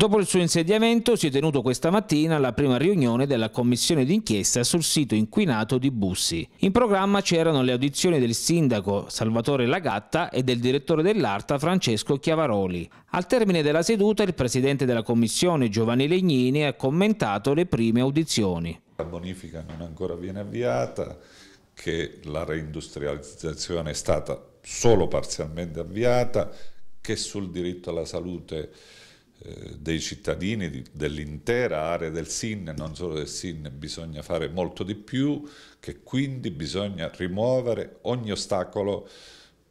Dopo il suo insediamento si è tenuto questa mattina la prima riunione della commissione d'inchiesta sul sito inquinato di Bussi. In programma c'erano le audizioni del sindaco Salvatore Lagatta e del direttore dell'Arta Francesco Chiavaroli. Al termine della seduta il presidente della commissione Giovanni Legnini ha commentato le prime audizioni. La bonifica non ancora viene avviata, che la reindustrializzazione è stata solo parzialmente avviata, che sul diritto alla salute eh, dei cittadini dell'intera area del SIN, non solo del SIN, bisogna fare molto di più, che quindi bisogna rimuovere ogni ostacolo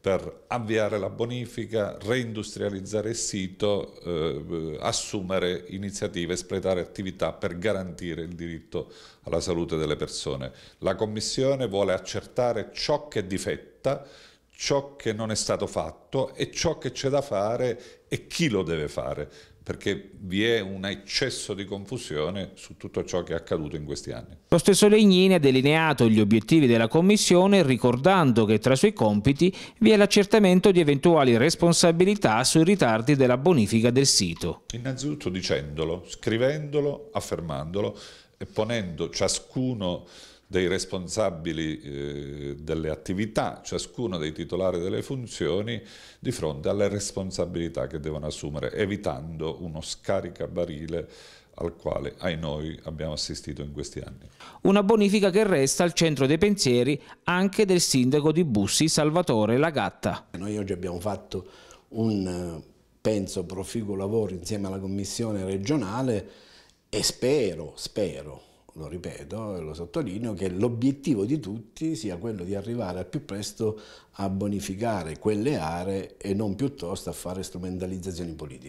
per avviare la bonifica, reindustrializzare il sito, eh, assumere iniziative, espletare attività per garantire il diritto alla salute delle persone. La Commissione vuole accertare ciò che difetta, ciò che non è stato fatto e ciò che c'è da fare e chi lo deve fare perché vi è un eccesso di confusione su tutto ciò che è accaduto in questi anni. Lo stesso Legnini ha delineato gli obiettivi della Commissione ricordando che tra i suoi compiti vi è l'accertamento di eventuali responsabilità sui ritardi della bonifica del sito. Innanzitutto dicendolo, scrivendolo, affermandolo e ponendo ciascuno dei responsabili eh, delle attività, ciascuno dei titolari delle funzioni, di fronte alle responsabilità che devono assumere, evitando uno scaricabarile al quale, ai noi, abbiamo assistito in questi anni. Una bonifica che resta al centro dei pensieri anche del sindaco di Bussi, Salvatore Lagatta. Noi oggi abbiamo fatto un, eh, penso, proficuo lavoro insieme alla commissione regionale e spero, spero, lo ripeto e lo sottolineo, che l'obiettivo di tutti sia quello di arrivare al più presto a bonificare quelle aree e non piuttosto a fare strumentalizzazioni politiche.